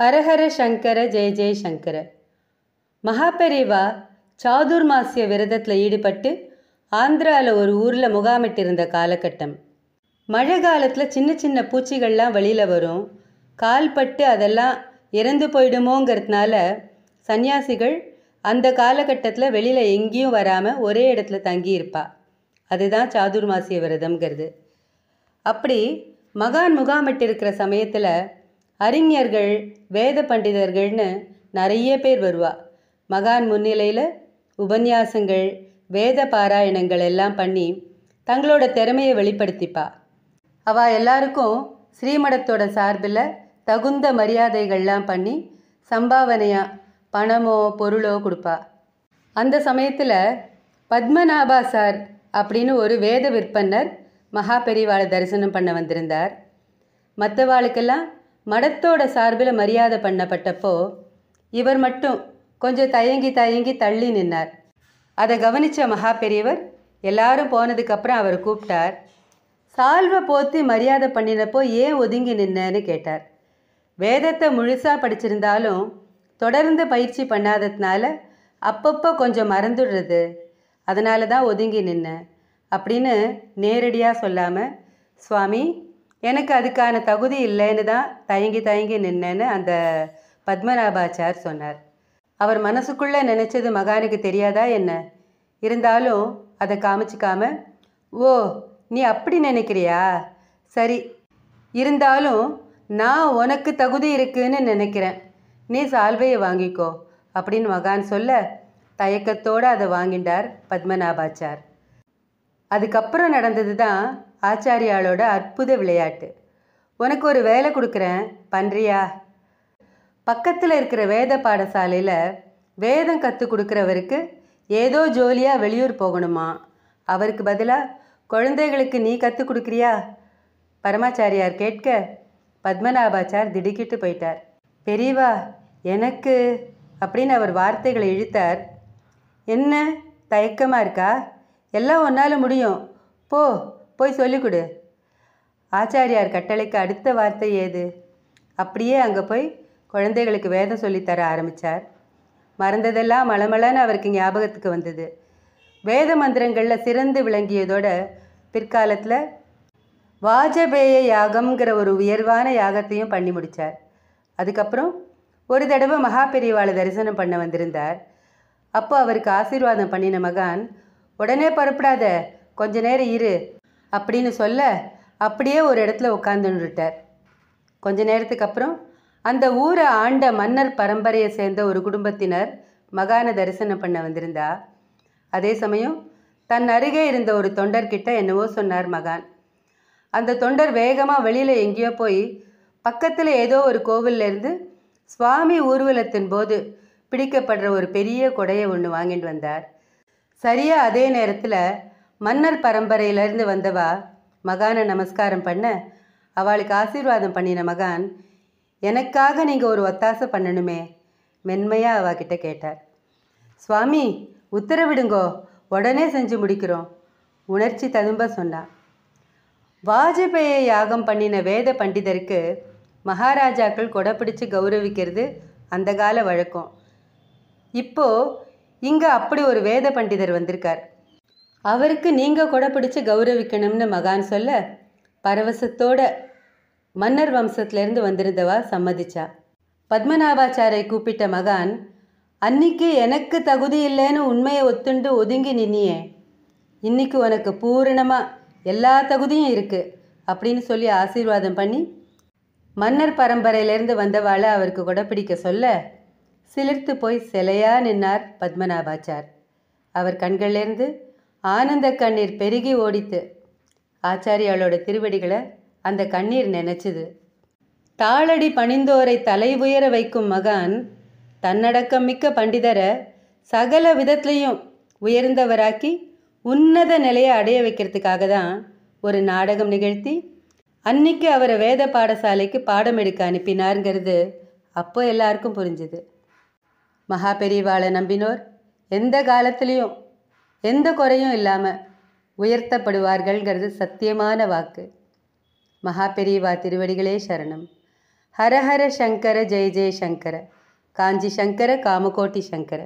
ஹரஹர சங்கர ஜெய ஜெய சங்கர மகாபெரிவா சாதுர்மாசிய விரதத்தில் ஈடுபட்டு ஆந்திராவில் ஒரு ஊரில் முகாமிட்டிருந்த காலகட்டம் மழை காலத்தில் சின்ன சின்ன பூச்சிகள்லாம் வெளியில் வரும் கால்பட்டு அதெல்லாம் இறந்து போயிடுமோங்கிறதுனால சன்னியாசிகள் அந்த காலகட்டத்தில் வெளியில் எங்கேயும் வராமல் ஒரே இடத்துல தங்கியிருப்பா அதுதான் சாதுர்மாசிய விரதம்ங்கிறது அப்படி மகான் முகாமிட்டிருக்கிற சமயத்தில் அறிஞர்கள் வேத பண்டிதர்கள்னு நிறைய பேர் வருவா மகான் முன்னிலையில் உபன்யாசங்கள் வேத பாராயணங்கள் எல்லாம் பண்ணி தங்களோட திறமையை வெளிப்படுத்திப்பா அவள் எல்லாருக்கும் ஸ்ரீமடத்தோட சார்பில் தகுந்த மரியாதைகள்லாம் பண்ணி சம்பாவனையாக பணமோ பொருளோ கொடுப்பா அந்த சமயத்தில் பத்மநாபா சார் அப்படின்னு ஒரு வேத விற்பனர் மகா பெரிவாளை தரிசனம் பண்ண வந்திருந்தார் மற்றவாளுக்கெல்லாம் மடத்தோட சார்பில் மரியாதை பண்ணப்பட்டப்போ இவர் மட்டும் கொஞ்சம் தயங்கி தயங்கி தள்ளி நின்னார் அதை கவனித்த மகா பெரியவர் எல்லாரும் போனதுக்கப்புறம் அவர் கூப்பிட்டார் சால்வை போத்தி மரியாதை பண்ணினப்போ ஏன் ஒதுங்கி நின்னன்னு கேட்டார் வேதத்தை முழுசாக படிச்சிருந்தாலும் தொடர்ந்து பயிற்சி பண்ணாததுனால அப்பப்போ கொஞ்சம் மறந்துடுறது அதனால தான் ஒதுங்கி நின்ன அப்படின்னு நேரடியாக சொல்லாமல் சுவாமி எனக்கு அதுக்கான தகுதி இல்லைன்னு தான் தயங்கி தயங்கி நின்னேன்னு அந்த பத்மநாபாச்சார் சொன்னார் அவர் மனசுக்குள்ளே நினச்சது மகானுக்கு தெரியாதா என்ன இருந்தாலும் அதை காமிச்சிக்காம ஓ நீ அப்படி நினைக்கிறியா சரி இருந்தாலும் நான் உனக்கு தகுதி இருக்குன்னு நினைக்கிறேன் நீ சால்வையை வாங்கிக்கோ அப்படின்னு மகான் சொல்ல தயக்கத்தோடு அதை வாங்கிட்டார் பத்மநாபாச்சார் அதுக்கப்புறம் நடந்தது தான் ஆச்சாரியாளோட அற்புத விளையாட்டு உனக்கு ஒரு வேலை கொடுக்குறேன் பண்ணுறியா பக்கத்தில் இருக்கிற வேத பாடசாலையில் வேதம் கற்றுக் கொடுக்குறவருக்கு ஏதோ ஜோலியாக வெளியூர் போகணுமா அவருக்கு பதிலாக குழந்தைகளுக்கு நீ கற்றுக் கொடுக்குறியா பரமாச்சாரியார் கேட்க பத்மநாபாச்சார் திடுக்கிட்டு போயிட்டார் பெரியவா எனக்கு அப்படின்னு அவர் வார்த்தைகளை இழுத்தார் என்ன தயக்கமாக இருக்கா எல்லாம் ஒன்னால் முடியும் போ போய் சொல்லிக் கொடு ஆச்சாரியார் கட்டளைக்கு அடுத்த வார்த்தை ஏது அப்படியே அங்கே போய் குழந்தைகளுக்கு வேதம் சொல்லித்தர ஆரம்பித்தார் மறந்ததெல்லாம் மலமலன்னு அவருக்கு ஞாபகத்துக்கு வந்தது வேத மந்திரங்களில் சிறந்து விளங்கியதோட பிற்காலத்தில் வாஜபேய யாகம்ங்கிற ஒரு உயர்வான யாகத்தையும் பண்ணி முடித்தார் அதுக்கப்புறம் ஒரு தடவை மகா பெரியவாளை தரிசனம் பண்ண வந்திருந்தார் அப்போ அவருக்கு ஆசீர்வாதம் பண்ணின மகான் உடனே புறப்படாத கொஞ்ச நேரம் இரு அப்படின்னு சொல்ல அப்படியே ஒரு இடத்துல உட்காந்துட்டார் கொஞ்ச நேரத்துக்கு அப்புறம் அந்த ஊரை ஆண்ட மன்னர் பரம்பரையை சேர்ந்த ஒரு குடும்பத்தினர் மகான தரிசனம் பண்ண வந்திருந்தா அதே சமயம் தன் அருகே இருந்த ஒரு தொண்டர்கிட்ட என்னவோ சொன்னார் மகான் அந்த தொண்டர் வேகமாக வெளியில் எங்கேயோ போய் பக்கத்தில் ஏதோ ஒரு கோவிலேருந்து சுவாமி ஊர்வலத்தின் போது பிடிக்கப்படுற ஒரு பெரிய கொடையை ஒன்று வாங்கிட்டு வந்தார் சரியாக அதே நேரத்தில் மன்னர் பரம்பரையிலேருந்து வந்தவா மகானை நமஸ்காரம் பண்ண அவளுக்கு ஆசீர்வாதம் பண்ணின மகான் எனக்காக நீங்கள் ஒரு ஒத்தாசை பண்ணணுமே மென்மையாக அவகிட்ட கேட்டார் சுவாமி உத்தரவிடுங்கோ உடனே செஞ்சு முடிக்கிறோம் உணர்ச்சி ததும்ப சொன்னான் வாஜ்பேய யாகம் பண்ணின வேத பண்டிதருக்கு மகாராஜாக்கள் கொடை பிடிச்சி கௌரவிக்கிறது அந்த கால வழக்கம் இப்போ இங்கே அப்படி ஒரு வேத பண்டிதர் வந்திருக்கார் அவருக்கு நீங்கள் கொடை பிடிச்சு கௌரவிக்கணும்னு மகான் சொல்ல பரவசத்தோட மன்னர் வம்சத்திலேருந்து வந்திருந்தவா சம்மதிச்சா பத்மநாபாச்சாரை கூப்பிட்ட மகான் அன்னைக்கு எனக்கு தகுதி இல்லைன்னு உண்மையை ஒத்துண்டு ஒதுங்கி நின்னியே இன்னைக்கு உனக்கு பூரணமாக எல்லா தகுதியும் இருக்குது அப்படின்னு சொல்லி ஆசீர்வாதம் பண்ணி மன்னர் பரம்பரையிலேருந்து வந்தவாளை அவருக்கு கொடைப்பிடிக்க சொல்ல சிலிர்த்து போய் சிலையாக நின்னார் பத்மநாபாச்சார் அவர் கண்கள்லேருந்து ஆனந்த கண்ணீர் பெருகி ஓடித்து ஆச்சாரியாளோட திருவடிகளை அந்த கண்ணீர் நினைச்சுது தாளடி பணிந்தோரை தலை உயர வைக்கும் மகான் தன்னடக்கம் மிக்க பண்டிதரை சகல விதத்திலையும் உயர்ந்தவராக்கி உன்னத நிலையை அடைய வைக்கிறதுக்காக தான் ஒரு நாடகம் நிகழ்த்தி அன்னைக்கு அவரை வேத பாடசாலைக்கு பாடம் எடுக்க அனுப்பினாருங்கிறது அப்போ எல்லாருக்கும் புரிஞ்சுது மகா பெரியவாளை நம்பினோர் எந்த காலத்துலேயும் எந்த குறையும் இல்லாமல் உயர்த்தப்படுவார்கள்ங்கிறது சத்தியமான வாக்கு மகா பெரியவா திருவடிகளே சரணம் ஹரஹர சங்கர ஜெய ஜெய சங்கர காஞ்சி சங்கர காமகோட்டி சங்கர